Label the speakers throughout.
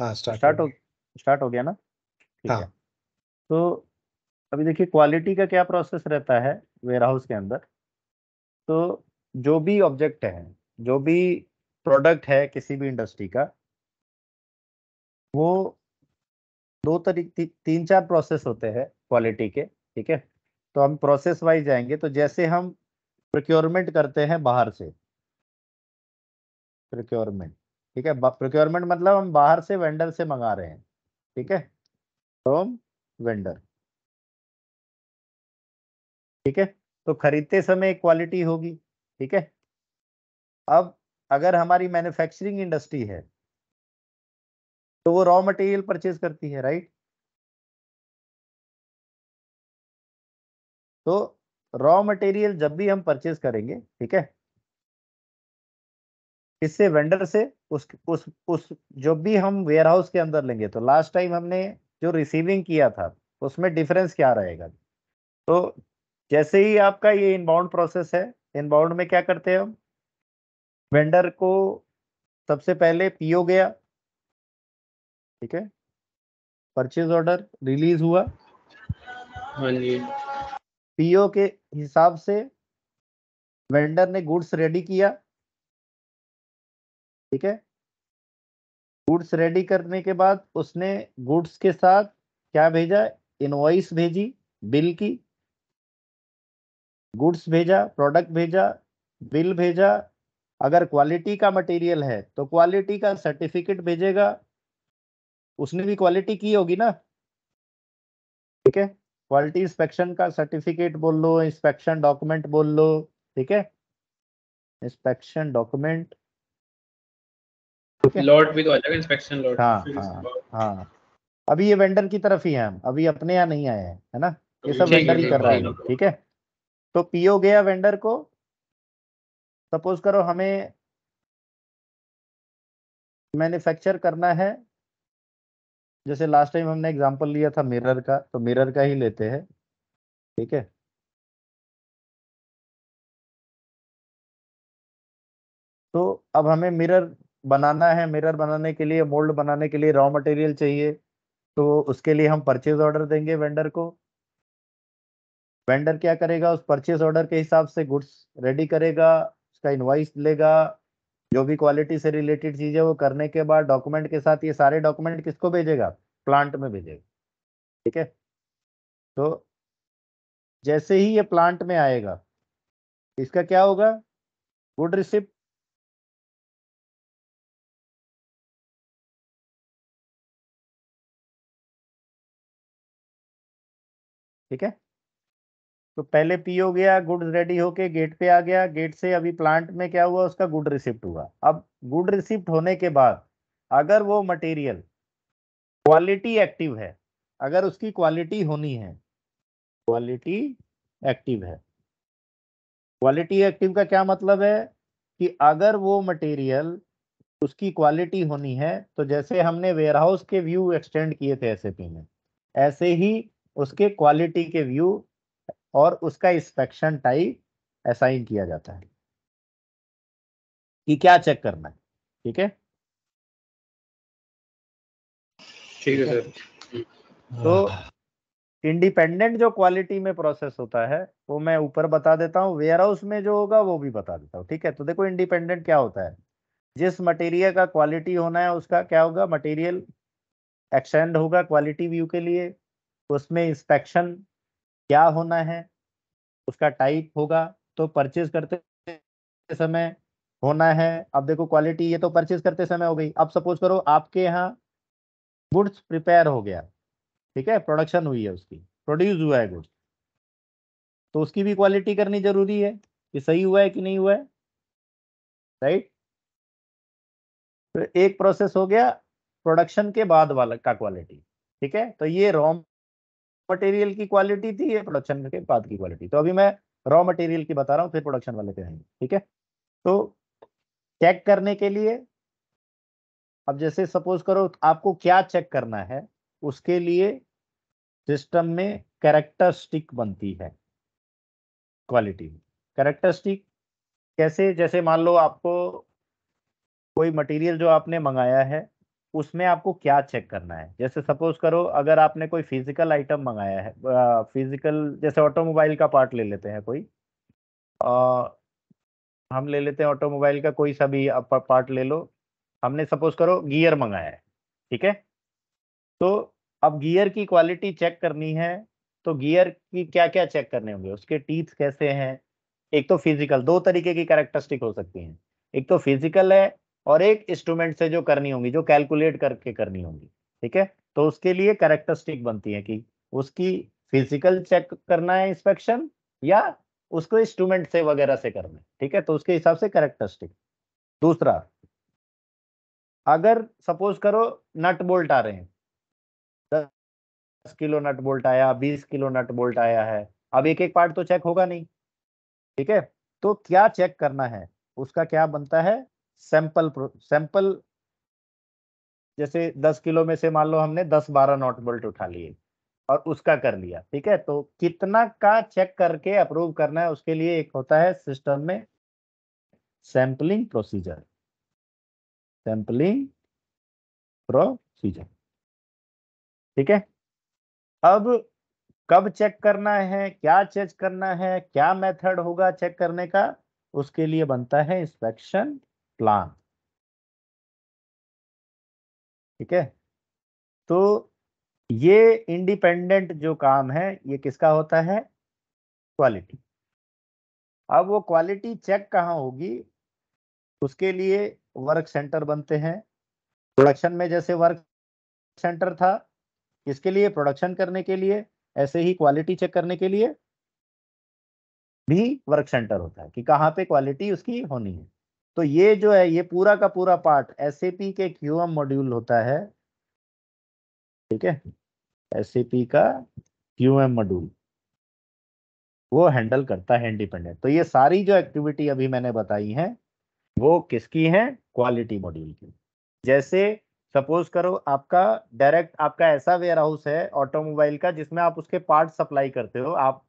Speaker 1: हाँ, स्टार्ट हो स्टार्ट हो गया ना ठीक हाँ। है
Speaker 2: तो अभी देखिए क्वालिटी का क्या प्रोसेस रहता है वेयर हाउस के अंदर तो जो भी ऑब्जेक्ट है जो भी प्रोडक्ट है किसी भी इंडस्ट्री का वो दो तरीके ती, तीन चार प्रोसेस होते हैं क्वालिटी के ठीक है तो हम प्रोसेस वाइज जाएंगे तो जैसे हम प्रोक्योरमेंट करते हैं बाहर से प्रोक्योरमेंट ठीक है प्रोक्योरमेंट मतलब हम बाहर से वेंडर से मंगा रहे हैं ठीक है फ्रॉम वेंडर ठीक है तो खरीदते समय क्वालिटी होगी ठीक है अब अगर हमारी मैन्युफैक्चरिंग
Speaker 1: इंडस्ट्री है तो वो रॉ मटेरियल परचेज करती है राइट तो रॉ मटेरियल जब भी हम परचेज करेंगे ठीक है किससे वेंडर से
Speaker 2: उस उस उस जो भी हम वेयर हाउस के अंदर लेंगे तो लास्ट टाइम हमने जो रिसीविंग किया था उसमें डिफरेंस क्या रहेगा तो जैसे ही आपका ये इनबाउंड प्रोसेस है इनबाउंड में क्या करते हैं हम वेंडर को सबसे पहले पीओ गया ठीक है परचेज ऑर्डर रिलीज हुआ पीओ हाँ के हिसाब से वेंडर ने गुड्स रेडी किया ठीक है गुड्स रेडी करने के बाद उसने गुड्स के साथ क्या भेजा इनवॉइस भेजी बिल की गुड्स भेजा प्रोडक्ट भेजा बिल भेजा अगर क्वालिटी का मटेरियल है तो क्वालिटी का सर्टिफिकेट भेजेगा उसने भी क्वालिटी की होगी ना ठीक है क्वालिटी इंस्पेक्शन का सर्टिफिकेट बोल लो इंस्पेक्शन डॉक्यूमेंट बोल लो ठीक है इंस्पेक्शन डॉक्यूमेंट
Speaker 3: लॉट भी तो अलग इंस्पेक्शन लॉट हाँ हाँ हाँ
Speaker 2: अभी ये वेंडर की तरफ ही हैं हम अभी अपने यहाँ नहीं आए हैं है ना ये सब वेंडर ही कर रहा है ठीक है तो पीओ गया वेंडर को सपोज करो हमें मैन्युफैक्चर करना है जैसे लास्ट टाइम हमने एग्जांपल लिया था
Speaker 1: मिरर का तो मिरर का ही लेते हैं ठीक है तो अब हमें मिरर
Speaker 2: बनाना है मिरर बनाने के लिए मोल्ड बनाने के लिए रॉ मटेरियल चाहिए तो उसके लिए हम परचेज ऑर्डर देंगे वेंडर को वेंडर क्या करेगा उस परचेज ऑर्डर के हिसाब से गुड्स रेडी करेगा उसका इन्वाइस लेगा जो भी क्वालिटी से रिलेटेड चीज़ें वो करने के बाद डॉक्यूमेंट के साथ ये सारे डॉक्यूमेंट किसको भेजेगा प्लांट में भेजेगा
Speaker 1: ठीक है तो जैसे ही ये प्लांट में आएगा इसका क्या होगा गुड रिसिप्ट ठीक है तो पहले पी हो गया गुड्स रेडी
Speaker 2: होके गेट पे आ गया गेट से अभी प्लांट में क्या हुआ उसका गुड रिसिप्ट हुआ अब गुड रिसिप्ट होने के बाद अगर वो मटेरियल क्वालिटी एक्टिव है अगर उसकी क्वालिटी होनी है क्वालिटी एक्टिव है क्वालिटी एक्टिव का क्या मतलब है कि अगर वो मटेरियल उसकी क्वालिटी होनी है तो जैसे हमने वेयरहाउस के व्यू एक्सटेंड किए थे पी में ऐसे ही उसके क्वालिटी के व्यू और उसका इंस्पेक्शन टाइप
Speaker 1: असाइन किया जाता है कि क्या चेक करना है ठीक है ठीक है सर
Speaker 2: तो इंडिपेंडेंट जो क्वालिटी में प्रोसेस होता है वो मैं ऊपर बता देता हूँ वेयर हाउस में जो होगा वो भी बता देता हूँ ठीक है तो देखो इंडिपेंडेंट क्या होता है जिस मटेरियल का क्वालिटी होना है उसका क्या होगा मटेरियल एक्सटेंड होगा क्वालिटी व्यू के लिए उसमें इंस्पेक्शन क्या होना है उसका टाइप होगा तो परचेज करते समय होना है अब देखो क्वालिटी ये तो परचेज करते समय हो गई अब सपोज करो आपके यहाँ गुड्स प्रिपेयर हो गया ठीक है प्रोडक्शन हुई है उसकी प्रोड्यूस हुआ है गुड्स तो उसकी भी क्वालिटी करनी जरूरी है कि सही हुआ है कि नहीं हुआ है राइट तो एक प्रोसेस हो गया प्रोडक्शन के बाद वाला का क्वालिटी ठीक है तो ये रॉम मटेरियल की क्वालिटी थी या प्रोडक्शन के बाद की क्वालिटी तो अभी मैं रॉ मटेरियल की बता रहा हूँ फिर प्रोडक्शन वाले पे आएंगे ठीक है तो चेक करने के लिए अब जैसे सपोज करो आपको क्या चेक करना है उसके लिए सिस्टम में कैरेक्टरिस्टिक बनती है क्वालिटी कैरेक्टरिस्टिक कैसे जैसे मान लो आपको कोई मटेरियल जो आपने मंगाया है उसमें आपको क्या चेक करना है जैसे सपोज करो अगर आपने कोई फिजिकल आइटम मंगाया है फिजिकल जैसे ऑटोमोबाइल का पार्ट ले लेते हैं कोई आ, हम ले लेते हैं ऑटोमोबाइल का कोई सा भी पार्ट ले लो हमने सपोज करो गियर मंगाया है ठीक है तो अब गियर की क्वालिटी चेक करनी है तो गियर की क्या क्या चेक करने होंगे उसके टीथ कैसे हैं एक तो फिजिकल दो तरीके की कैरेक्टरिस्टिक हो सकती हैं एक तो फिजिकल है और एक इंस्ट्रूमेंट से जो करनी होगी जो कैलकुलेट करके करनी होगी ठीक है तो उसके लिए करेक्टरिस्टिक बनती है कि उसकी फिजिकल चेक करना है इंस्पेक्शन या उसको इंस्ट्रूमेंट से वगैरह से करना है ठीक है तो उसके हिसाब से करेक्टरिस्टिक दूसरा अगर सपोज करो नट बोल्ट आ रहे हैं दस किलो नट बोल्ट आया बीस किलो नट बोल्ट आया है अब एक एक पार्ट तो चेक होगा नहीं ठीक है तो क्या चेक करना है उसका क्या बनता है सैंपल सैंपल जैसे 10 किलो में से मान लो हमने 10-12 नॉट बोल्ट उठा लिए और उसका कर लिया ठीक है तो कितना का चेक करके अप्रूव करना है उसके लिए एक होता
Speaker 1: है सिस्टम में सैंपलिंग प्रोसीजर सैंपलिंग प्रोसीजर ठीक है
Speaker 2: अब कब चेक करना है क्या चेक करना है क्या मेथड होगा चेक करने का उसके लिए बनता है इंस्पेक्शन प्लान ठीक है तो ये इंडिपेंडेंट जो काम है ये किसका होता है क्वालिटी अब वो क्वालिटी चेक कहाँ होगी उसके लिए वर्क सेंटर बनते हैं प्रोडक्शन में जैसे वर्क सेंटर था इसके लिए प्रोडक्शन करने के लिए ऐसे ही क्वालिटी चेक करने के लिए भी वर्क सेंटर होता है कि कहाँ पे क्वालिटी उसकी होनी है तो ये जो है ये पूरा का पूरा पार्ट एस के क्यू मॉड्यूल होता है ठीक है एस का क्यू मॉड्यूल वो हैंडल करता है इंडिपेंडेंट तो ये सारी जो एक्टिविटी अभी मैंने बताई है वो किसकी है क्वालिटी मॉड्यूल की जैसे सपोज करो आपका डायरेक्ट आपका ऐसा वेयर हाउस है ऑटोमोबाइल का जिसमें आप उसके पार्ट सप्लाई करते हो आप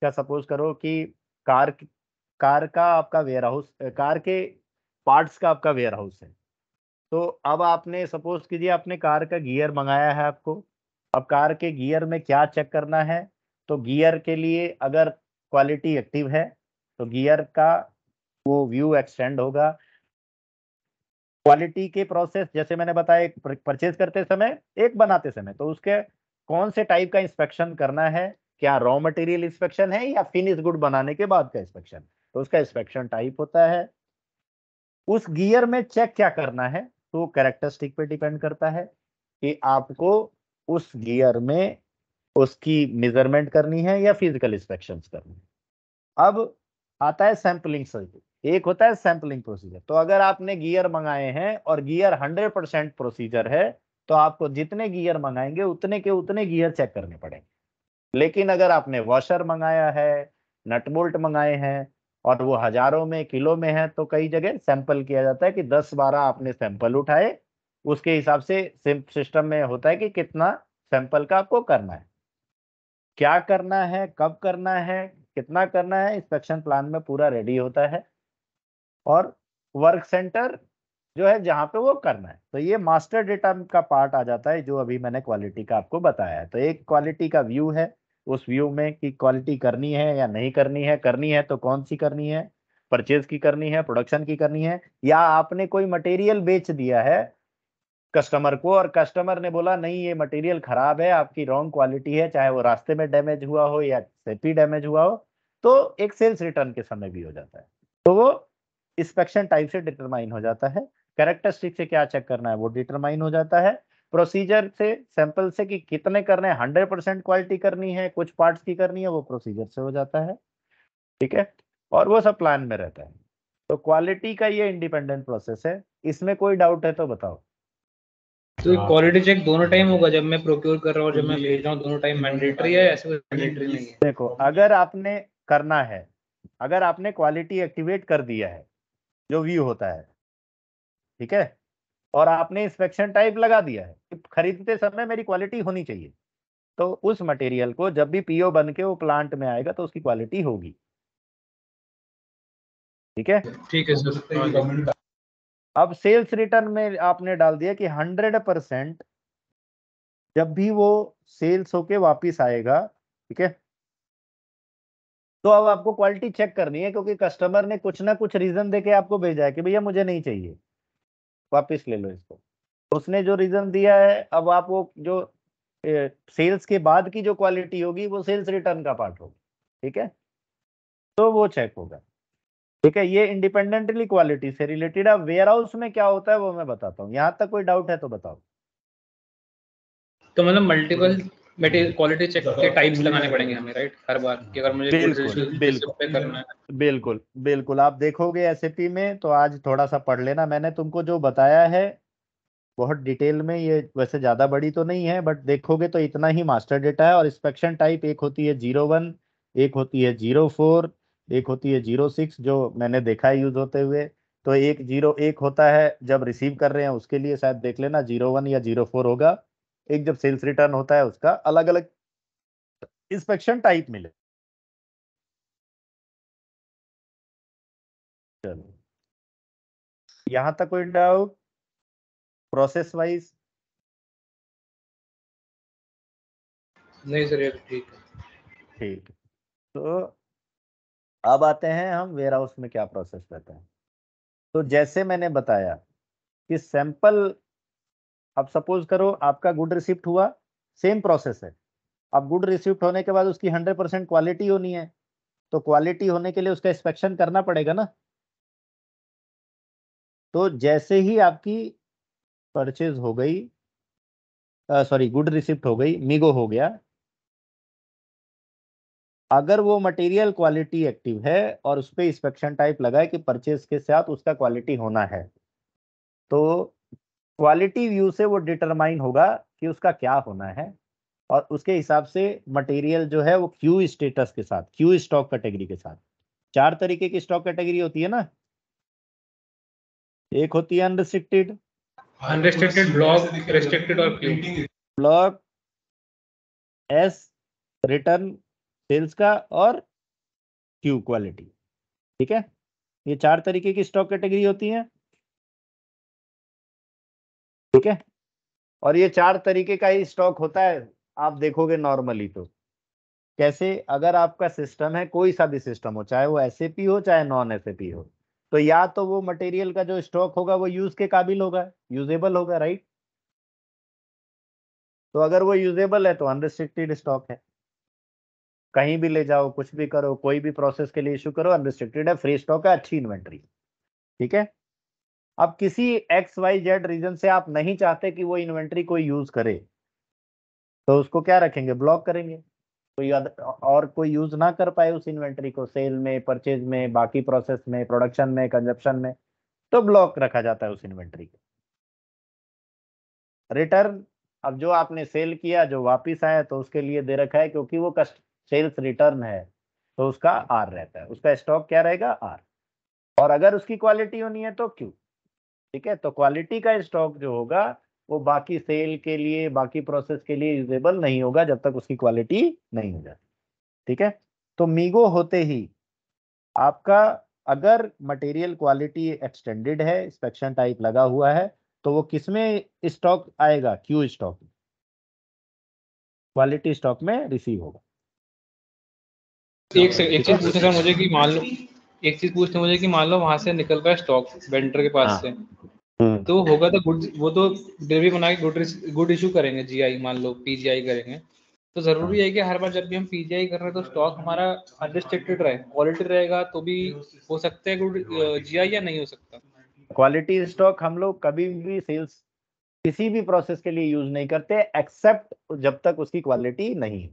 Speaker 2: क्या सपोज करो कि कार कार का आपका वेयर हाउस कार के पार्ट्स का आपका वेयर हाउस है तो अब आपने सपोज कीजिए आपने कार का गियर मंगाया है आपको अब कार के गियर में क्या चेक करना है तो गियर के लिए अगर क्वालिटी एक्टिव है तो गियर का वो व्यू एक्सटेंड होगा क्वालिटी के प्रोसेस जैसे मैंने बताया एक परचेज करते समय एक बनाते समय तो उसके कौन से टाइप का इंस्पेक्शन करना है क्या रॉ मटेरियल इंस्पेक्शन है या फिनिश गुड बनाने के बाद का इंस्पेक्शन तो उसका इंस्पेक्शन टाइप होता है उस गियर में चेक क्या करना है तो कैरेक्टरिस्टिक पे डिपेंड करता है कि आपको उस गियर में उसकी मेजरमेंट करनी है या फिजिकल इंस्पेक्शन करनी है अब आता है सैंपलिंग सर्जरी एक होता है सैंपलिंग प्रोसीजर तो अगर आपने गियर मंगाए हैं और गियर हंड्रेड परसेंट प्रोसीजर है तो आपको जितने गियर मंगाएंगे उतने के उतने गियर चेक करने पड़ेंगे लेकिन अगर आपने वॉशर मंगाया है नटबोल्ट मंगाए हैं और वो हजारों में किलो में है तो कई जगह सैंपल किया जाता है कि दस बारह आपने सैंपल उठाए उसके हिसाब से सिस्टम में होता है कि कितना सैंपल का आपको करना है क्या करना है कब करना है कितना करना है इंस्पेक्शन प्लान में पूरा रेडी होता है और वर्क सेंटर जो है जहां पे वो करना है तो ये मास्टर डेटा का पार्ट आ जाता है जो अभी मैंने क्वालिटी का आपको बताया है तो एक क्वालिटी का व्यू है उस व्यू में कि क्वालिटी करनी है या नहीं करनी है करनी है तो कौन सी करनी है परचेज की करनी है प्रोडक्शन की करनी है या आपने कोई मटेरियल बेच दिया है कस्टमर को और कस्टमर ने बोला नहीं ये मटेरियल खराब है आपकी रॉन्ग क्वालिटी है चाहे वो रास्ते में डैमेज हुआ हो या सेफ्टी डैमेज हुआ हो तो एक सेल्स रिटर्न के समय भी हो जाता है तो वो इंस्पेक्शन टाइप से डिटरमाइन हो जाता है कैरेक्टरिस्टिक से क्या चेक करना है वो डिटरमाइन हो जाता है प्रोसीजर से सैंपल से कि कितने करने हैं हंड्रेड परसेंट क्वालिटी करनी है कुछ पार्ट्स की करनी है वो प्रोसीजर से हो जाता है ठीक है और वो सब प्लान में रहता है तो क्वालिटी का ये इंडिपेंडेंट प्रोसेस है इसमें कोई डाउट है तो
Speaker 3: बताओ तो क्वालिटी चेक दोनों टाइम होगा जब मैं प्रोक्योर कर रहा हूँ जब मैं ले जाऊँ दोनों टाइम मैंडेटरी है ऐसे मैंडेटरी नहीं
Speaker 2: है देखो अगर आपने करना है अगर आपने क्वालिटी एक्टिवेट कर दिया है जो व्यू होता है ठीक है और आपने इंस्पेक्शन टाइप लगा दिया है खरीदते समय मेरी क्वालिटी होनी चाहिए तो उस मटेरियल को जब भी पीओ बन के वो प्लांट में आएगा तो उसकी क्वालिटी होगी
Speaker 1: ठीक है ठीक है सर तो
Speaker 2: अब सेल्स रिटर्न में आपने डाल दिया कि हंड्रेड परसेंट जब भी वो सेल्स होके वापस आएगा ठीक है तो अब आपको क्वालिटी चेक करनी है क्योंकि कस्टमर ने कुछ ना कुछ रीजन देके आपको भेजा है कि भैया मुझे नहीं चाहिए वापस ले लो इसको तो उसने जो रीजन दिया है अब आप वो जो सेल्स के बाद की जो क्वालिटी होगी वो सेल्स रिटर्न का पार्ट होगा ठीक है तो वो चेक होगा ठीक है ये इंडिपेंडेंटली क्वालिटी से रिलेटेड अब वेयर हाउस में क्या होता है वो मैं बताता हूँ यहाँ तक कोई डाउट है तो बताओ
Speaker 3: तो मतलब मल्टीपल क्वालिटी हम्म। चेक के टाइप्स हाँ। लगाने पड़ेंगे हमें राइट हर बार कि अगर मुझे बिल्कुल
Speaker 2: बिल्कुल बिल्कुल आप देखोगे एस में तो आज थोड़ा सा पढ़ लेना मैंने तुमको जो बताया है बहुत डिटेल में ये वैसे ज़्यादा बड़ी तो नहीं है बट देखोगे तो इतना ही मास्टर डेटा है और इंस्पेक्शन टाइप एक होती है जीरो वन एक होती है जीरो फोर एक होती है जीरो सिक्स जो मैंने देखा है यूज़ होते हुए तो एक जीरो एक होता है जब रिसीव कर रहे हैं उसके लिए शायद देख लेना जीरो वन या जीरो फोर होगा एक जब सेल्स रिटर्न होता है उसका अलग अलग
Speaker 1: इंस्पेक्शन टाइप मिले चलो यहां तक कोई डाउट प्रोसेस वाइज
Speaker 3: नहीं सर तो ठीक है
Speaker 1: ठीक तो अब आते हैं हम
Speaker 2: वेयर हाउस में क्या प्रोसेस रहता है तो जैसे मैंने बताया कि सैंपल अब सपोज करो आपका गुड रिसिप्ट हुआ सेम प्रोसेस है अब गुड रिसिप्ट होने के बाद उसकी हंड्रेड परसेंट क्वालिटी होनी है तो क्वालिटी होने के लिए उसका इंस्पेक्शन करना पड़ेगा ना तो जैसे ही आपकी परचेज हो गई सॉरी गुड रिसिप्ट हो गई मिगो हो गया अगर वो मटेरियल क्वालिटी एक्टिव है और उस पर इंस्पेक्शन टाइप लगा है कि परचेज के साथ उसका क्वालिटी होना है तो क्वालिटी व्यू से वो डिटरमाइन होगा कि उसका क्या होना है और उसके हिसाब से मटेरियल जो है वो क्यू स्टेटस के साथ क्यू स्टॉक कैटेगरी के साथ चार तरीके की स्टॉक कैटेगरी होती है ना एक होती है अनरिस्ट्रिक्टेड
Speaker 1: अनरिस्ट्रिक्टेड ब्लॉक रिस्ट्रिक्टेड और
Speaker 2: ब्लॉक एस रिटर्न सेल्स का और क्यू क्वालिटी ठीक है ये चार तरीके की स्टॉक कैटेगरी होती है ठीक है और ये चार तरीके का ही स्टॉक होता है आप देखोगे नॉर्मली तो कैसे अगर आपका सिस्टम है कोई सा भी सिस्टम हो चाहे वो एस हो चाहे नॉन एस हो तो या तो वो मटेरियल का जो स्टॉक होगा वो यूज के काबिल होगा यूजेबल होगा राइट तो अगर वो यूजेबल है तो अनरिस्ट्रिक्टेड स्टॉक है कहीं भी ले जाओ कुछ भी करो कोई भी प्रोसेस के लिए इशू करो अनरिस्ट्रिक्टेड है फ्री स्टॉक है अच्छी इन्वेंट्री ठीक है अब किसी एक्स वाई जेड रीजन से आप नहीं चाहते कि वो इन्वेंट्री कोई यूज करे तो उसको क्या रखेंगे ब्लॉक करेंगे कोई और कोई यूज ना कर पाए उस इन्वेंट्री को सेल में परचेज में बाकी प्रोसेस में प्रोडक्शन में कंजप्शन में तो ब्लॉक रखा जाता है उस इन्वेंट्री को रिटर्न अब जो आपने सेल किया जो वापिस आया तो उसके लिए दे रखा है क्योंकि वो कस्ट सेल्स रिटर्न है तो उसका आर रहता है उसका स्टॉक क्या रहेगा आर और अगर उसकी क्वालिटी होनी है तो क्यू ठीक है तो क्वालिटी का स्टॉक जो होगा वो बाकी सेल के लिए बाकी प्रोसेस के लिए यूजेबल नहीं होगा जब तक उसकी क्वालिटी नहीं हो जाती ठीक है तो मीगो होते ही आपका अगर मटेरियल क्वालिटी एक्सटेंडेड है इंस्पेक्शन टाइप लगा हुआ है तो वो किसमें स्टॉक आएगा क्यू स्टॉक क्वालिटी स्टॉक में
Speaker 1: रिसीव होगा एक से एक चीज पूछना मुझे कि मान लो
Speaker 3: एक चीज पूछते मुझे कि मान लो वहां से निकल रहा है स्टॉक वेंडर के पास हाँ। से
Speaker 1: हम्म।
Speaker 3: तो होगा तो गुड वो तो डिलीवरी बना के गुड गुड इशू करेंगे जीआई मान लो पीजीआई करेंगे तो जरूरी है कि हर बार जब भी हम पीजीआई कर रहे हैं तो स्टॉक हमारा अनरिस्ट्रिक्टेड रहे क्वालिटी रहेगा तो भी हो सकते हैं गुड जीआई या नहीं हो सकता
Speaker 2: क्वालिटी स्टॉक हम लोग कभी भी सेल्स किसी भी प्रोसेस के लिए यूज नहीं करते एक्सेप्ट जब तक उसकी क्वालिटी नहीं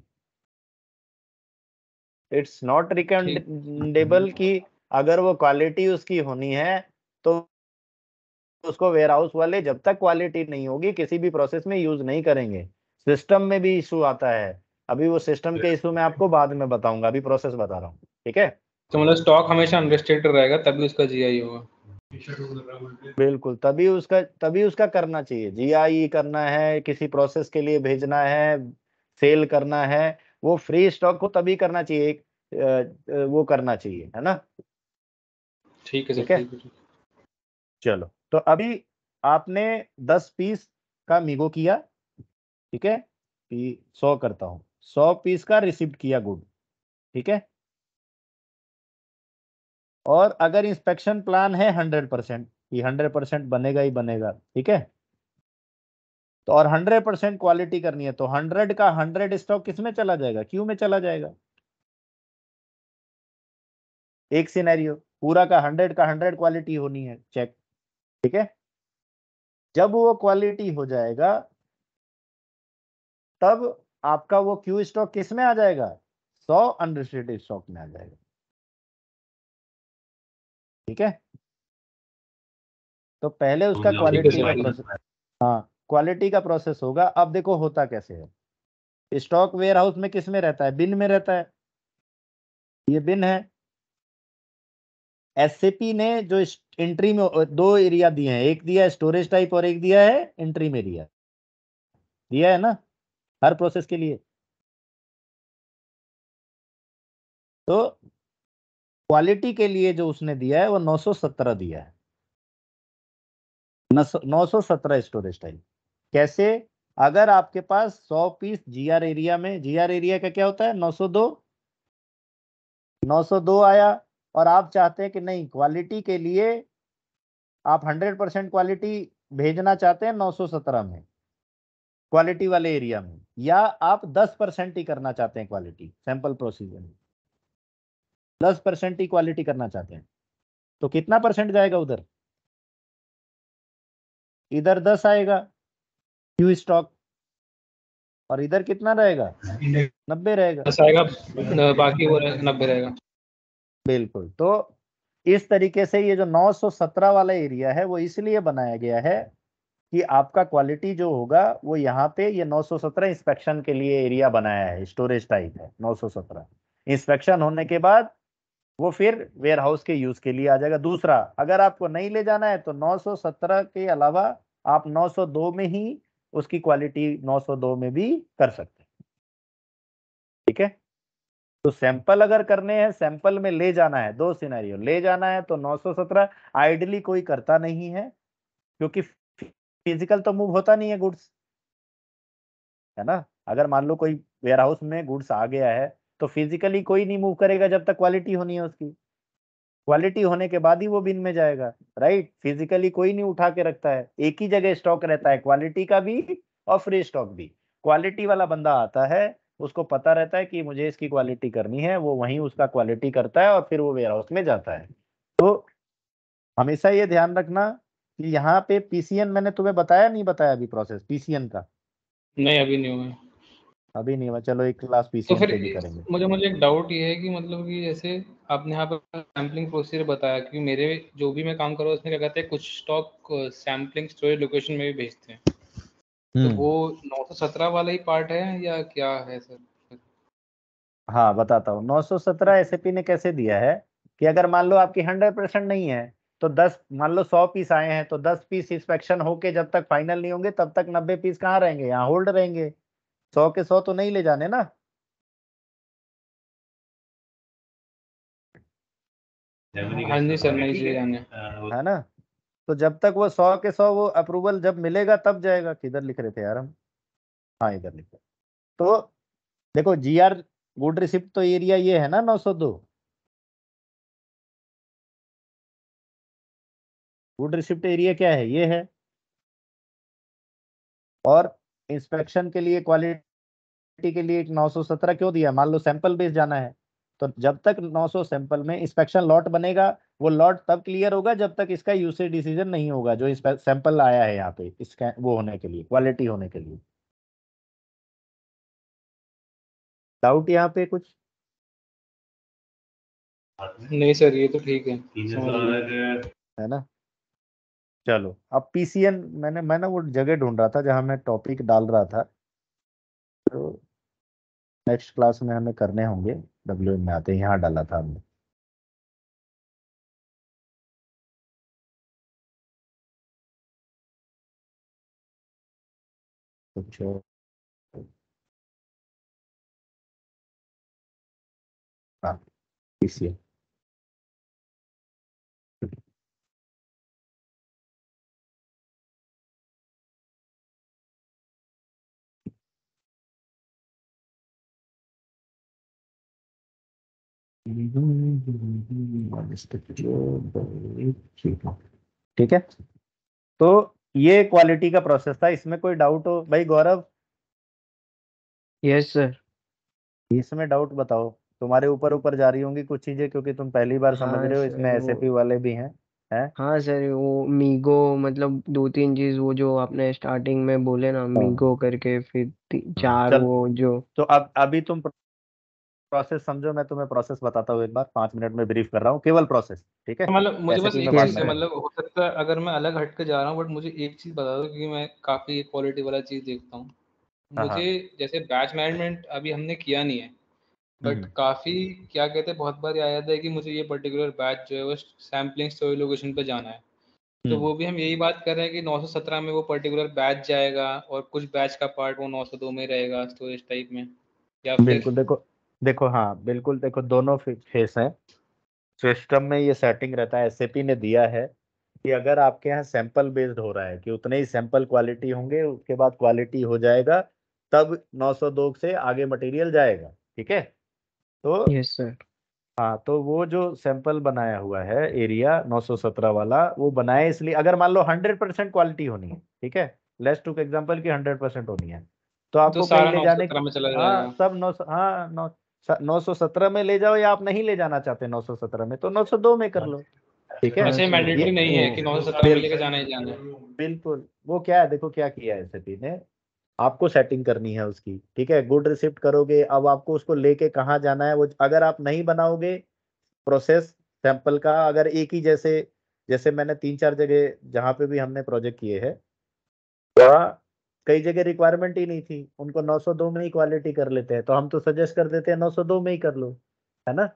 Speaker 2: इट्स नॉट रिकमेंडेबल कि अगर वो क्वालिटी उसकी होनी है तो उसको वेयर हाउस वाले जब तक क्वालिटी नहीं होगी किसी भी प्रोसेस में यूज नहीं करेंगे सिस्टम में भी इशू आता है अभी वो सिस्टम के इशू में आपको बाद में बताऊंगा अभी प्रोसेस बता रहा हूँ ठीक है
Speaker 3: तो मतलब स्टॉक हमेशा अनरिस्ट्रिक्टेड रहेगा तभी उसका जीआई होगा
Speaker 2: बिल्कुल तभी उसका तभी उसका करना चाहिए जीआई करना है किसी प्रोसेस के लिए भेजना है सेल करना है वो फ्री स्टॉक को तभी करना चाहिए वो करना चाहिए है ना
Speaker 3: ठीक है ठीक है
Speaker 2: चलो तो अभी आपने दस पीस का मीगो किया ठीक है सौ करता हूं सौ पीस का रिसिप्ट किया गुड ठीक है और अगर इंस्पेक्शन प्लान है हंड्रेड परसेंट हंड्रेड परसेंट बनेगा ही बनेगा ठीक है तो और हंड्रेड परसेंट क्वालिटी करनी है तो हंड्रेड का हंड्रेड स्टॉक किसमें चला जाएगा क्यू में चला जाएगा एक सिनेरियो पूरा का हंड्रेड का हंड्रेड क्वालिटी होनी है चेक ठीक है जब वो क्वालिटी हो जाएगा तब आपका वो क्यू स्टॉक
Speaker 1: किस में आ जाएगा सौ अनरिस्ट्रिक्टेड स्टॉक में आ जाएगा ठीक है तो पहले तो उसका क्वालिटी का प्रोसेस हाँ
Speaker 2: क्वालिटी का प्रोसेस होगा अब देखो होता कैसे है स्टॉक वेयर हाउस में किस में रहता है बिन में रहता है ये बिन है एस ने जो एंट्री में दो एरिया दिए हैं एक दिया है स्टोरेज टाइप और एक दिया
Speaker 1: है एंट्री में एरिया दिया है ना हर प्रोसेस के लिए तो क्वालिटी के लिए जो उसने दिया है वो 917 दिया है 917
Speaker 2: स्टोरेज टाइप कैसे अगर आपके पास 100 पीस जीआर एरिया में जीआर एरिया का क्या होता है 902 902 आया और आप चाहते हैं कि नहीं क्वालिटी के लिए आप 100 परसेंट क्वालिटी भेजना चाहते हैं 917 में क्वालिटी वाले एरिया में या आप 10 परसेंट ही करना चाहते हैं क्वालिटी सैंपल प्रोसीजर में दस परसेंट ही क्वालिटी करना चाहते हैं तो कितना परसेंट जाएगा उधर इधर दस आएगा क्यू स्टॉक और इधर कितना रहेगा नब्बे रहेगा आएगा बाकी वो नब्बे रहेगा बिल्कुल तो इस तरीके से ये जो 917 वाला एरिया है वो इसलिए बनाया गया है कि आपका क्वालिटी जो होगा वो यहाँ पे ये 917 इंस्पेक्शन के लिए एरिया बनाया है स्टोरेज टाइप है 917 इंस्पेक्शन होने के बाद वो फिर वेयर हाउस के यूज के लिए आ जाएगा दूसरा अगर आपको नहीं ले जाना है तो 917 के अलावा आप 902 में ही उसकी क्वालिटी 902 में भी कर सकते तो सैंपल अगर करने हैं सैंपल में ले जाना है दो सिनेरियो ले जाना है तो 917 आइडली कोई करता नहीं है क्योंकि फिजिकल तो मूव होता नहीं है गुड्स है ना अगर मान लो कोई वेयर हाउस में गुड्स आ गया है तो फिजिकली कोई नहीं मूव करेगा जब तक क्वालिटी होनी है उसकी क्वालिटी होने के बाद ही वो बिन में जाएगा राइट फिजिकली कोई नहीं उठा के रखता है एक ही जगह स्टॉक रहता है क्वालिटी का भी और फ्री स्टॉक भी क्वालिटी वाला बंदा आता है उसको पता रहता है कि मुझे इसकी क्वालिटी करनी है वो वहीं उसका क्वालिटी करता है और फिर वो वेयर हाउस में जाता है तो हमेशा ये ध्यान रखना कि यहाँ पे पीसीएन मैंने तुम्हें बताया नहीं बताया अभी प्रोसेस पीसीएन का
Speaker 3: नहीं अभी नहीं हुआ
Speaker 2: अभी नहीं हुआ चलो एक क्लास पीसीएन तो भी करेंगे
Speaker 3: मुझे मुझे एक डाउट ये है कि मतलब कि जैसे आपने यहाँ पर सैम्पलिंग प्रोसीजर बताया कि मेरे जो भी मैं काम कर रहा हूँ उसमें क्या कहते हैं कुछ स्टॉक सैम्पलिंग स्टोरेज लोकेशन में भी भेजते हैं तो हम्म। वो 917 वाला ही पार्ट है या क्या है सर
Speaker 2: हाँ बताता हूँ 917 एसएपी अच्छा। ने कैसे दिया है कि अगर मान लो आपकी 100 परसेंट नहीं है तो 10 मान लो 100 पीस आए हैं तो 10 पीस इंस्पेक्शन होके जब तक फाइनल नहीं होंगे तब तक 90 पीस कहाँ रहेंगे यहाँ होल्ड रहेंगे 100 के 100 तो नहीं ले जाने ना
Speaker 1: हाँ जी सर नहीं ले जाने
Speaker 2: है ना तो जब तक वो सौ के सौ वो अप्रूवल जब मिलेगा तब जाएगा किधर लिख रहे थे यार हम हाँ इधर लिख रहे तो देखो
Speaker 1: जी आर गुड रिसिप्ट तो एरिया ये है ना नौ सौ दो गुड रिसिप्ट एरिया क्या है ये है और इंस्पेक्शन के लिए क्वालिटी के लिए एक 917
Speaker 2: क्यों दिया मान लो सैंपल बेस जाना है तो जब तक 900 सैंपल में इंस्पेक्शन लॉट बनेगा वो लॉट तब क्लियर होगा जब तक इसका यूसेज डिसीजन नहीं होगा जो सैंपल आया है यहाँ पे इसका
Speaker 1: वो होने के लिए क्वालिटी होने के लिए डाउट यहाँ पे कुछ
Speaker 3: नहीं सर ये तो ठीक है तो
Speaker 2: है ना चलो अब पीसीएन मैंने मैं ना वो जगह ढूंढ रहा था जहां मैं टॉपिक डाल रहा था तो नेक्स्ट
Speaker 1: क्लास में हमें करने होंगे डब्ल्यू में आते हैं यहाँ डाला था हमने अच्छा हाँ ठीक है तो
Speaker 2: ये क्वालिटी का प्रोसेस था इसमें कोई डाउट हो भाई गौरव यस सर इसमें डाउट बताओ तुम्हारे ऊपर ऊपर जा रही होंगी कुछ चीजें क्योंकि तुम पहली बार हाँ समझ रहे हो इसमें एसएपी वाले भी हैं
Speaker 3: है? हाँ सर वो मीगो मतलब दो तीन चीज वो जो आपने स्टार्टिंग में बोले ना मीगो हाँ। करके फिर हाँ। चार वो जो
Speaker 2: तो अब अभी तुम प्रोसेस समझो मैं तुम्हें प्रोसेस बताता हूँ एक बार पांच मिनट में ब्रीफ कर रहा हूँ केवल प्रोसेस
Speaker 1: ठीक है तो मतलब मुझे बस एक चीज मतलब
Speaker 3: हो सकता है अगर मैं अलग हट के जा रहा हूँ बट मुझे एक चीज बता दो क्योंकि मैं काफी क्वालिटी वाला चीज देखता हूँ हाँ, हाँ। मुझे जैसे बैच मैनेजमेंट अभी हमने किया नहीं है बट हम्म। काफी क्या कहते हैं बहुत बार ये आया था कि मुझे ये पर्टिकुलर बैच जो है वो सैम्पलिंग स्टोरी लोकेशन पे जाना है तो हम्म। वो भी हम यही बात कर रहे हैं कि 917 में वो पर्टिकुलर बैच जाएगा और कुछ बैच का पार्ट वो 902 में रहेगा स्टोरेज टाइप में या फिर बिल्कुल
Speaker 2: देखो देखो हाँ बिल्कुल देखो दोनों फेस हैं सिस्टम में ये सेटिंग रहता है एसएपी ने दिया है कि अगर आपके यहाँ सैंपल बेस्ड हो रहा है कि उतने ही सैंपल क्वालिटी होंगे उसके बाद क्वालिटी हो जाएगा तब 902 से आगे मटेरियल जाएगा ठीक है तो यस सर हाँ तो वो जो सैंपल बनाया हुआ है एरिया 917 वाला वो बनाया इसलिए अगर मान लो 100 परसेंट क्वालिटी होनी है ठीक है लेस टू एग्जाम्पल की 100 परसेंट होनी है तो, तो आपको तो कहीं ले जाने
Speaker 3: हाँ, सब नौ
Speaker 2: हाँ नौ 917 में ले जाओ या आप नहीं ले जाना चाहते 917 में तो 902 में कर लो हाँ, ठीक है वैसे मैंडेटरी नहीं है कि 917 में लेके जाना ही जाना बिल्कुल वो क्या है देखो क्या किया है एसएपी ने आपको सेटिंग करनी है उसकी ठीक है गुड रिसिप्ट करोगे अब आपको उसको लेके कहाँ जाना है वो अगर आप नहीं बनाओगे प्रोसेस सैंपल का अगर एक ही जैसे जैसे मैंने तीन चार जगह जहाँ पे भी हमने प्रोजेक्ट किए हैं कई जगह रिक्वायरमेंट ही नहीं थी उनको 902 में ही क्वालिटी कर लेते हैं तो हम तो सजेस्ट कर देते हैं 902 में ही कर लो है ना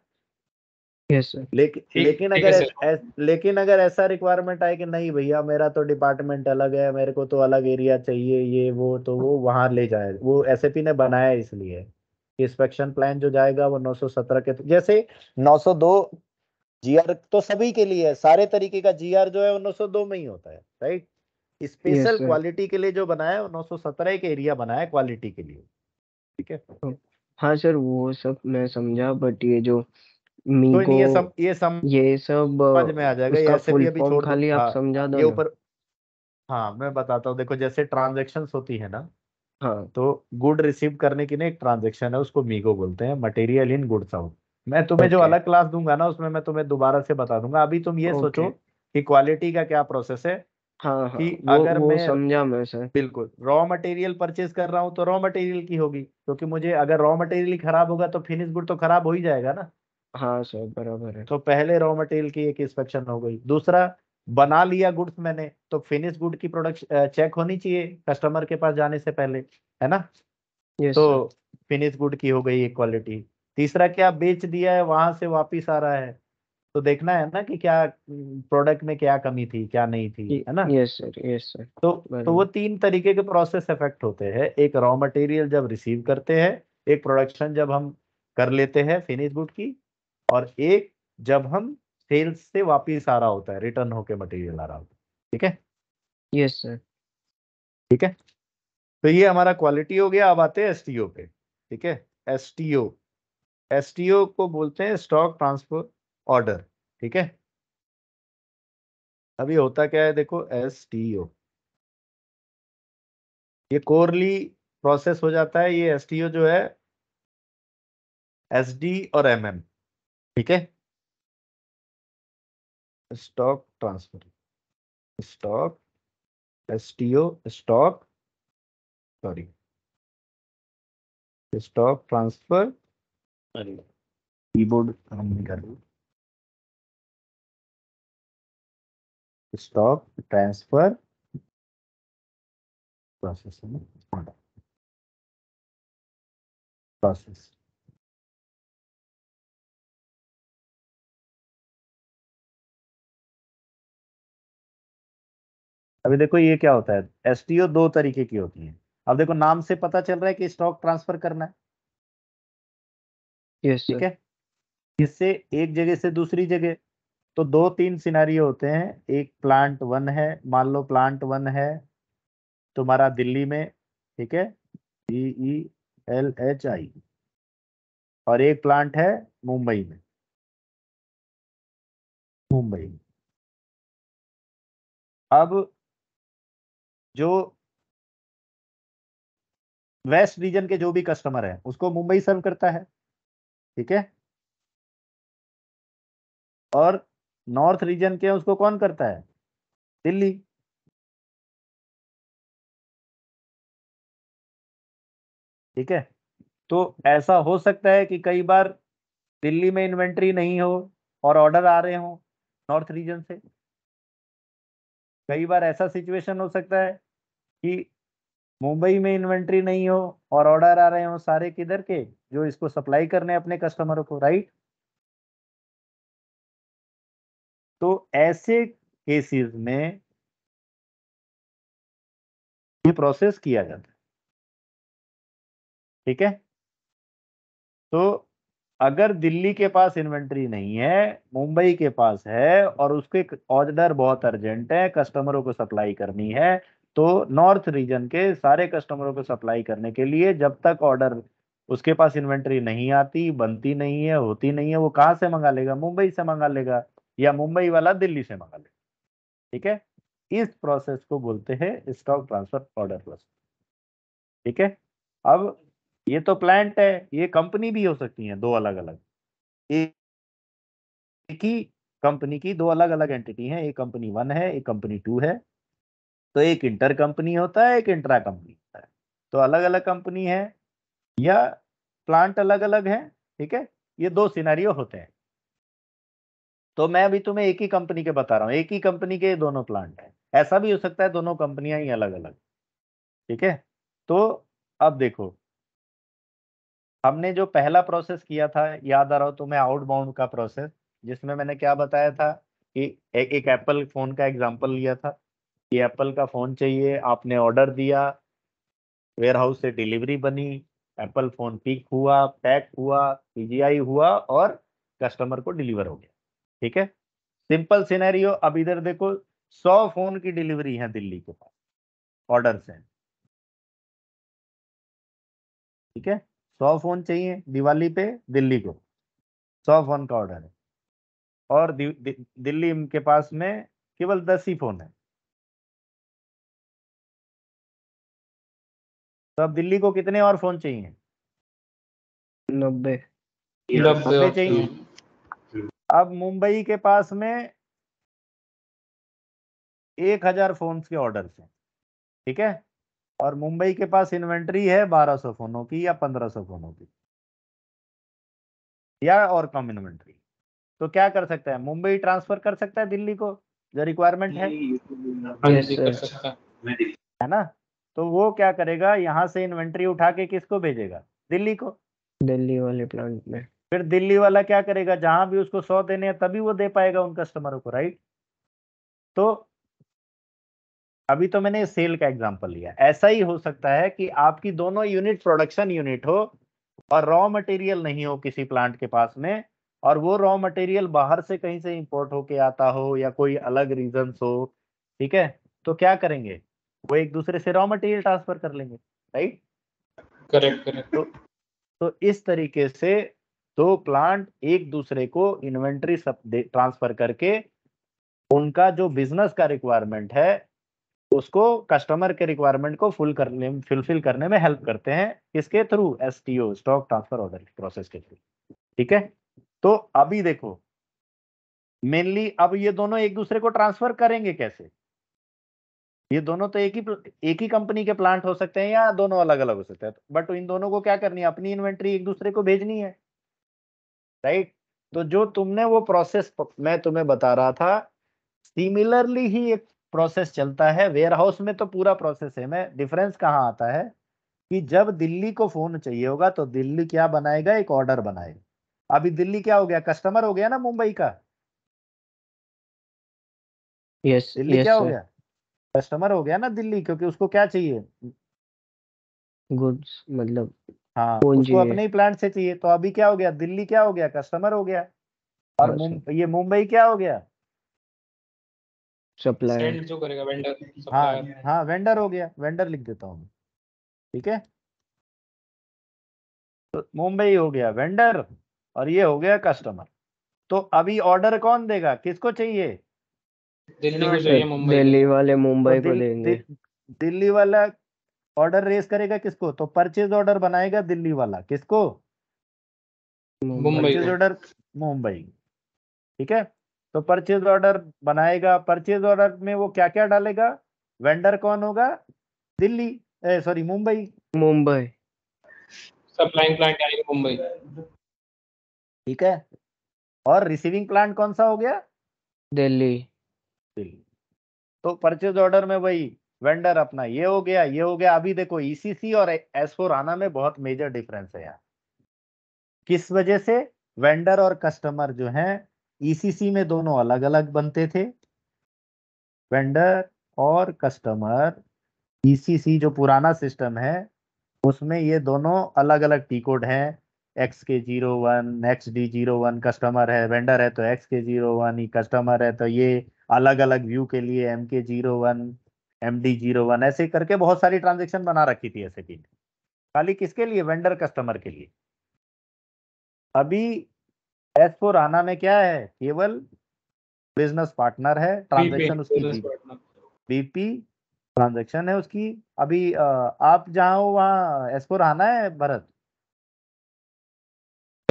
Speaker 1: yes, लेकिन लेकिन अगर
Speaker 2: एस, लेकिन अगर ऐसा रिक्वायरमेंट आए कि नहीं भैया मेरा तो डिपार्टमेंट अलग है मेरे को तो अलग एरिया चाहिए ये वो तो वो वहां ले जाए वो एस ने बनाया इसलिए इंस्पेक्शन प्लान जो जाएगा वो 917 के तो, जैसे 902 जीआर तो सभी के लिए है सारे तरीके का जीआर जो है वो 902 में ही होता है राइट स्पेशल क्वालिटी के लिए जो बनाया है नौ सौ सत्रह के एरिया बनाया क्वालिटी के लिए
Speaker 1: ठीक है हाँ
Speaker 2: सर हाँ, वो सब मैं समझा बट ये जो मी तो को ये सब ये सब ये सब समझ में आ जाएगा ये फुल भी अभी खाली आप हाँ, समझा दो ये ऊपर हाँ मैं बताता हूँ देखो जैसे ट्रांजेक्शन होती है ना हाँ तो गुड रिसीव करने की ना एक ट्रांजेक्शन है उसको मीगो बोलते हैं मटेरियल इन गुड साउंड मैं तुम्हें okay. जो अलग क्लास दूंगा ना उसमें मैं तुम्हें दोबारा से बता दूंगा अभी तुम ये okay. सोचो कि क्वालिटी का क्या प्रोसेस है
Speaker 1: हाँ हाँ कि वो अगर वो मैं समझा मैं सर बिल्कुल
Speaker 2: रॉ मटेरियल परचेज कर रहा हूँ तो रॉ मटेरियल की होगी क्योंकि मुझे अगर रॉ मटेरियल खराब होगा तो फिनिश गुड तो खराब हो ही जाएगा ना हाँ सर बराबर है तो पहले रॉ मटेरियल की एक इंस्पेक्शन हो गई दूसरा बना लिया गुड्स मैंने तो फिनिश गुड की प्रोडक्ट चेक होनी चाहिए कस्टमर के पास जाने से पहले है ना yes, तो फिनिश गुड की हो गई एक क्वालिटी तीसरा क्या बेच दिया है वहां से वापिस आ रहा है तो देखना है ना कि क्या प्रोडक्ट में क्या कमी थी क्या नहीं थी है ना यस सर यस सर तो तो वो तीन तरीके के प्रोसेस इफेक्ट होते हैं एक रॉ मटेरियल जब रिसीव करते हैं एक प्रोडक्शन जब हम कर लेते हैं फिनिश गुड की और एक जब हम सेल्स से वापिस आ रहा होता है रिटर्न होके मटेरियल आ रहा होता
Speaker 1: है ठीक है यस सर ठीक है
Speaker 2: तो ये हमारा क्वालिटी हो गया अब आते हैं एसटीओ पे ठीक है एस एसटीओ को बोलते हैं स्टॉक ट्रांसपोर्ट ऑर्डर ठीक है अभी होता क्या है देखो एस टी ओ
Speaker 1: ये कोरली प्रोसेस हो जाता है ये एस टी ओ जो है एस डी और एम एम ठीक है stock transfer stock S T O stock sorry stock transfer keyboard हम नहीं कर रहे स्टॉक transfer process process अभी देखो ये क्या होता है एस
Speaker 2: दो तरीके की होती है अब देखो नाम से पता चल रहा है कि स्टॉक ट्रांसफर करना है yes, है इससे एक जगह से दूसरी जगह तो दो तीन सिनेरियो होते हैं एक प्लांट वन है मान लो प्लांट वन है तुम्हारा दिल्ली में ठीक है ई ई एल एच आई
Speaker 1: और एक प्लांट है मुंबई में मुंबई में अब जो वेस्ट रीजन के जो भी कस्टमर है उसको मुंबई सर्व करता है ठीक है और नॉर्थ रीजन के उसको कौन करता है दिल्ली ठीक है तो ऐसा हो
Speaker 2: सकता है कि कई बार दिल्ली में इन्वेंट्री नहीं हो और ऑर्डर आ रहे हो नॉर्थ रीजन से कई बार ऐसा सिचुएशन हो सकता है कि मुंबई में इन्वेंट्री नहीं हो और ऑर्डर आ रहे हो सारे किधर के जो इसको सप्लाई करने अपने कस्टमरों को राइट
Speaker 1: तो ऐसे केसेस में ये प्रोसेस किया जाता है ठीक है
Speaker 2: तो अगर दिल्ली के पास इन्वेंट्री नहीं है मुंबई के पास है और उसके ऑर्डर बहुत अर्जेंट है कस्टमरों को सप्लाई करनी है तो नॉर्थ रीजन के सारे कस्टमरों को सप्लाई करने के लिए जब तक ऑर्डर उसके पास इन्वेंट्री नहीं आती बनती नहीं है होती नहीं है वो कहाँ से मंगा लेगा मुंबई से मंगा लेगा या मुंबई वाला दिल्ली से मंगा ले ठीक है इस प्रोसेस को बोलते हैं स्टॉक ट्रांसफर ऑर्डर प्रोसेस ठीक है अब ये तो प्लांट है ये कंपनी भी हो सकती है दो अलग अलग एक ही कंपनी की दो अलग अलग एंटिटी हैं एक कंपनी वन है एक कंपनी टू है तो एक इंटर कंपनी होता है एक इंट्रा कंपनी होता है तो अलग अलग कंपनी है या प्लांट अलग अलग है ठीक है ये दो सिनेरियो होते हैं तो मैं अभी तुम्हें एक ही कंपनी के बता रहा हूँ एक ही कंपनी के दोनों प्लांट है ऐसा भी हो सकता है दोनों कंपनियां ही अलग अलग ठीक है तो अब देखो हमने जो पहला प्रोसेस किया था याद आ रहा हो तुम्हें आउटबाउंड का प्रोसेस जिसमें मैंने क्या बताया था कि एक एक एप्पल फोन का एग्जांपल लिया था कि एप्पल का फोन चाहिए आपने ऑर्डर दिया वेयर हाउस से डिलीवरी बनी एप्पल फोन पिक हुआ पैक हुआ पीजीआई हुआ और कस्टमर को डिलीवर हो गया ठीक है सिंपल सिनेरियो अब इधर देखो सौ फोन की डिलीवरी है दिल्ली के पास ऑर्डर से ठीक है सौ फोन चाहिए दिवाली पे दिल्ली को सौ फोन का ऑर्डर है
Speaker 1: और दि, दि, दिल्ली के पास में केवल दस ही फोन है तो अब दिल्ली को कितने और फोन चाहिए
Speaker 3: नब्बे नब्बे चाहिए
Speaker 2: अब मुंबई के पास में एक हजार फोन के ऑर्डर थे ठीक है और मुंबई के पास इन्वेंट्री है बारह सौ फोनों की या पंद्रह सौ फोनों की या और कम इन्वेंट्री तो क्या कर सकता है मुंबई ट्रांसफर कर सकता है दिल्ली को जो तो हाँ रिक्वायरमेंट है है ना तो वो क्या करेगा यहाँ से इन्वेंट्री उठा के किसको भेजेगा दिल्ली को दिल्ली वाले प्लांट में फिर दिल्ली वाला क्या करेगा जहां भी उसको सौ देने हैं तभी वो दे पाएगा उन कस्टमरों को राइट तो अभी तो मैंने सेल का एग्जांपल लिया ऐसा ही हो सकता है कि आपकी दोनों यूनिट प्रोडक्शन यूनिट हो और रॉ मटेरियल नहीं हो किसी प्लांट के पास में और वो रॉ मटेरियल बाहर से कहीं से इंपोर्ट होके आता हो या कोई अलग रीजन हो ठीक है तो क्या करेंगे वो एक दूसरे से रॉ मटेरियल ट्रांसफर कर लेंगे राइट
Speaker 1: करेक्ट करेक्ट तो,
Speaker 2: तो इस तरीके से तो प्लांट एक दूसरे को इन्वेंट्री सब ट्रांसफर करके उनका जो बिजनेस का रिक्वायरमेंट है उसको कस्टमर के रिक्वायरमेंट को फुल करने फुलफिल करने में हेल्प करते हैं इसके through S stock transfer order process के थ्रू ठीक है तो अभी देखो मेनली अब ये दोनों एक दूसरे को ट्रांसफर करेंगे कैसे ये दोनों तो एक ही एक ही कंपनी के प्लांट हो सकते हैं या दोनों अलग अलग हो सकते हैं बट इन दोनों को क्या करनी है अपनी इन्वेंट्री एक दूसरे को भेजनी है राइट तो जो तुमने वो प्रोसेस मैं तुम्हें बता रहा था सिमिलरली ही एक प्रोसेस चलता है वेयर हाउस में तो पूरा प्रोसेस है मैं डिफरेंस कहाँ आता है कि जब दिल्ली को फोन चाहिए होगा तो दिल्ली क्या बनाएगा एक ऑर्डर बनाएगा अभी दिल्ली क्या हो गया कस्टमर हो गया ना मुंबई का यस yes, दिल्ली yes, क्या sir. हो गया कस्टमर हो गया ना दिल्ली क्योंकि उसको क्या चाहिए
Speaker 1: गुड्स मतलब हाँ उसको अपने ही
Speaker 2: प्लांट से चाहिए तो अभी क्या हो गया दिल्ली क्या हो गया कस्टमर हो गया और अच्छा। ये मुंबई क्या हो गया
Speaker 1: सप्लायर सेंड जो
Speaker 3: करेगा वेंडर हाँ
Speaker 1: हाँ वेंडर हो गया वेंडर लिख देता हूँ ठीक है तो मुंबई हो
Speaker 2: गया वेंडर और ये हो गया कस्टमर तो अभी ऑर्डर कौन देगा किसको चाहिए दिल्ली को अच्छा, चाहिए मुंबई दिल्ली वाले मुंबई तो को देंगे दिल्ली वाला ऑर्डर रेस करेगा किसको तो परचेज ऑर्डर बनाएगा दिल्ली वाला किसको
Speaker 1: मुंबई ऑर्डर
Speaker 2: मुंबई ठीक है तो परचेज ऑर्डर बनाएगा परचेज ऑर्डर में वो क्या क्या डालेगा वेंडर कौन होगा Delhi sorry Mumbai
Speaker 3: Mumbai supplying plant आएगा मुंबई
Speaker 2: ठीक है और रिसीविंग प्लांट कौन सा हो गया दिल्ली दिल्ली तो परचेज ऑर्डर में वही वेंडर अपना ये हो गया ये हो गया अभी देखो ईसीसी e और एस फोर आना में बहुत मेजर डिफरेंस है यार किस वजह से वेंडर और कस्टमर जो है ईसीसी e में दोनों अलग अलग बनते थे वेंडर और कस्टमर ईसीसी e जो पुराना सिस्टम है उसमें ये दोनों अलग अलग टी कोड हैं X K zero one X D zero one customer है वेंडर है तो x K zero one customer है तो ये अलग अलग व्यू के लिए M K zero one M D zero one ऐसे करके बहुत सारी ट्रांजेक्शन बना रखी थी एस ने खाली किसके लिए वेंडर कस्टमर के लिए अभी एस फोर आना में क्या है केवल बिजनेस पार्टनर है ट्रांजेक्शन उसकी बीपी ट्रांजेक्शन है उसकी अभी आप जहाँ हो वहाँ एस फोर आना है भरत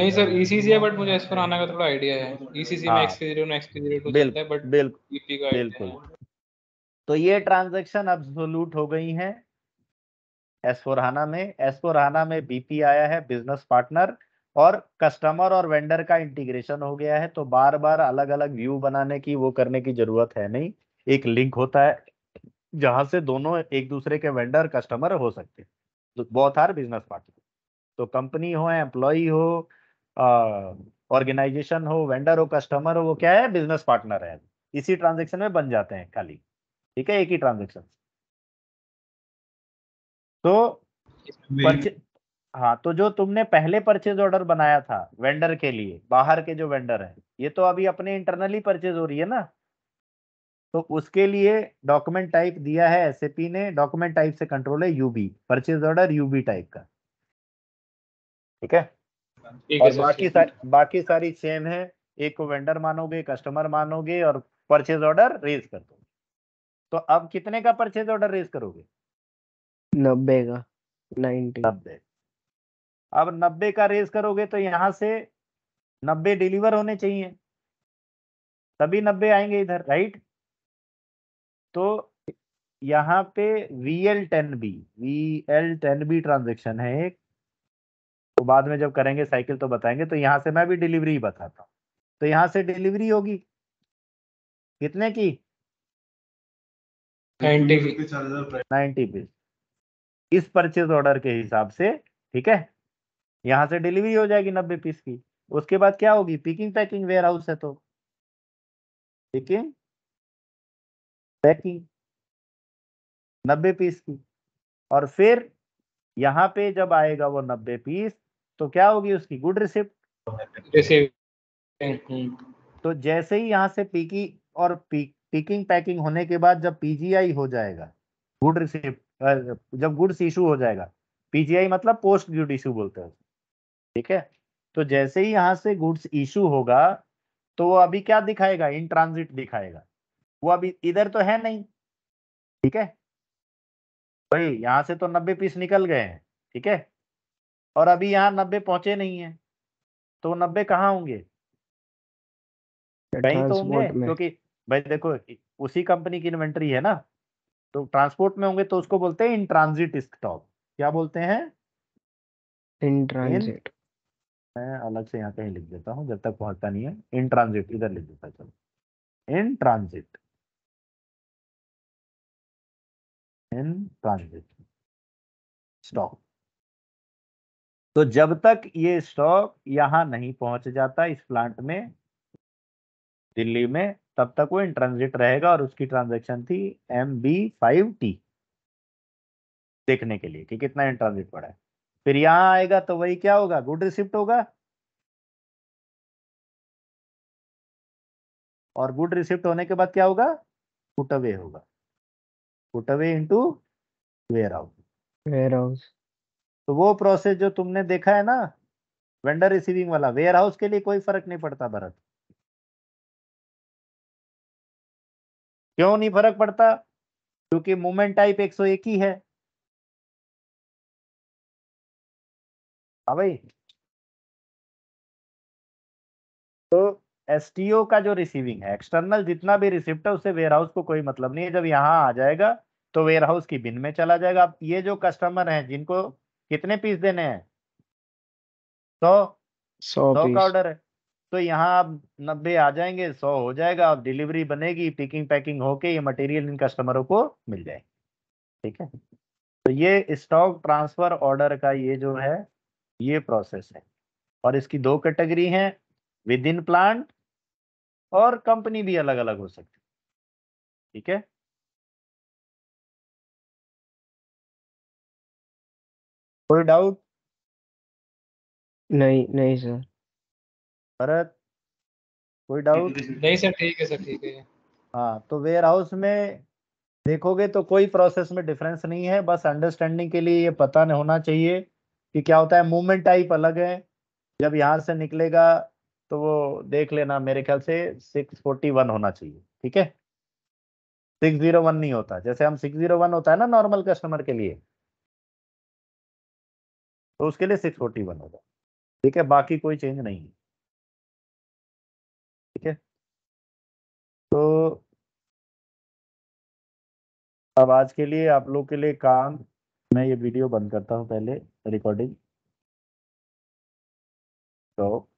Speaker 3: नहीं सर ईसीसी e है बट मुझे एस फोर आना का थोड़ा आइडिया है ईसीसी e में X zero X zero two चलता है बट बीपी e का बिल्कुल
Speaker 2: तो ये ट्रांजेक्शन अब सोल्यूट हो गई हैं एस फोर हाना में एस फोर हाना में बीपी आया है बिजनेस पार्टनर और कस्टमर और वेंडर का इंटीग्रेशन हो गया है तो बार बार अलग अलग व्यू बनाने की वो करने की जरूरत है नहीं एक लिंक होता है जहां से दोनों एक दूसरे के वेंडर कस्टमर हो सकते हैं बहुत हार बिजनेस पार्टनर तो कंपनी तो हो एम्प्लॉ हो ऑर्गेनाइजेशन हो वेंडर हो कस्टमर हो वो क्या है बिजनेस पार्टनर है इसी ट्रांजेक्शन में बन जाते हैं खाली ठीक है एक ही ट्रांजेक्शन तो हाँ तो जो तुमने पहले परचेज ऑर्डर बनाया था वेंडर के लिए बाहर के जो वेंडर है ये तो अभी अपने इंटरनली परचेज हो रही है ना तो उसके लिए डॉक्यूमेंट टाइप दिया है एस ने डॉक्यूमेंट टाइप से कंट्रोल है UB purchase order UB type का ठीक है और है बाकी सारी बाकी सारी सेम है एक को वेंडर मानोगे कस्टमर मानोगे और परचेज ऑर्डर रेज कर दो तो अब कितने का परचेज ऑर्डर रेस करोगे नब्बे का नाइनटी नब्बे अब नब्बे का रेस करोगे तो यहां से नब्बे डिलीवर होने चाहिए तभी नब्बे आएंगे इधर राइट तो यहाँ पे V L ten B V L ten B transaction है एक तो बाद में जब करेंगे साइकिल तो बताएंगे तो यहां से मैं भी डिलीवरी बताता हूँ तो यहां से डिलीवरी होगी कितने की नाइन्टी पीस इस परचेज ऑर्डर के हिसाब से ठीक है यहाँ से डिलीवरी हो जाएगी नब्बे पीस की उसके बाद क्या होगी पिकिंग पैकिंग वेयर हाउस है तो पिकिंग पैकिंग नब्बे पीस की और फिर यहाँ पे जब आएगा वो नब्बे पीस तो क्या होगी उसकी गुड
Speaker 3: रिसिप्ट
Speaker 2: तो जैसे ही यहाँ से पीकी और पीक पिकिंग पैकिंग होने के बाद जब पीजीआई हो जाएगा गुड रिसीव जब गुड्स इशू हो जाएगा पीजीआई मतलब पोस्ट गुड इशू बोलते हैं ठीक है तो जैसे ही यहाँ से गुड्स इशू होगा तो वो अभी क्या दिखाएगा इन ट्रांजिट दिखाएगा वो अभी इधर तो है नहीं ठीक है भाई यहाँ से तो नब्बे पीस निकल गए हैं ठीक है और अभी यहाँ नब्बे पहुंचे नहीं है तो नब्बे कहाँ होंगे कहीं तो होंगे क्योंकि तो भाई देखो उसी कंपनी की इन्वेंट्री है ना तो ट्रांसपोर्ट में होंगे तो उसको बोलते हैं इन ट्रांजिट स्टॉक क्या बोलते हैं
Speaker 1: इन ट्रांजिट
Speaker 2: मैं अलग से यहाँ कहीं लिख देता हूँ जब तक पहुंचता नहीं है इन ट्रांजिट इधर लिख देता चलो in
Speaker 1: transit in transit stock तो जब तक ये स्टॉक
Speaker 2: यहां नहीं पहुंच जाता इस प्लांट में दिल्ली में तब तक वो इंट्रांजिट रहेगा और उसकी ट्रांजेक्शन थी एम बी फाइव टी
Speaker 1: देखने के लिए कि कितना इंट्रांजिट पड़ा है फिर यहां
Speaker 2: आएगा तो वही क्या होगा गुड रिसिप्ट होगा
Speaker 1: और गुड रिसिप्ट होने के बाद क्या होगा पुट अवे होगा put away into 
Speaker 2: warehouse warehouse तो वो प्रोसेस जो तुमने देखा है ना वेंडर रिसीविंग वाला वेयर हाउस के लिए कोई फर्क नहीं पड़ता भरत
Speaker 1: क्यों नहीं फर्क पड़ता क्योंकि मूवमेंट टाइप 101 ही है हाँ भाई तो एस का जो रिसीविंग है एक्सटर्नल जितना
Speaker 2: भी रिसिप्ट है उससे वेयरहाउस को कोई मतलब नहीं है जब यहाँ आ जाएगा तो वेयरहाउस की बिन में चला जाएगा अब ये जो कस्टमर हैं जिनको कितने पीस देने हैं सौ
Speaker 1: सौ का ऑर्डर
Speaker 2: है तो यहाँ आप नब्बे आ जाएंगे सौ हो जाएगा अब डिलीवरी बनेगी पिकिंग पैकिंग होके ये मटेरियल इन कस्टमरों को मिल जाएगी ठीक है तो ये स्टॉक ट्रांसफर ऑर्डर का ये जो है ये प्रोसेस है और
Speaker 1: इसकी दो कैटेगरी हैं विद इन प्लांट और कंपनी
Speaker 2: भी अलग अलग हो
Speaker 1: सकती है ठीक है कोई डाउट नहीं नहीं सर भरत कोई डाउट नहीं सर ठीक है सर
Speaker 3: ठीक है
Speaker 2: हाँ तो वेयर हाउस में देखोगे तो कोई प्रोसेस में डिफरेंस नहीं है बस अंडरस्टैंडिंग के लिए ये पता नहीं होना चाहिए कि क्या होता है मूवमेंट टाइप अलग है जब यहाँ से निकलेगा तो वो देख लेना मेरे ख्याल से 641 होना चाहिए ठीक है 601 नहीं होता जैसे हम 601 होता है ना नॉर्मल कस्टमर के लिए
Speaker 1: तो उसके लिए 641 होगा ठीक है बाकी कोई चेंज नहीं है ठीक है तो अब आज के लिए आप लोग के लिए काम मैं ये वीडियो बंद करता हूँ पहले रिकॉर्डिंग तो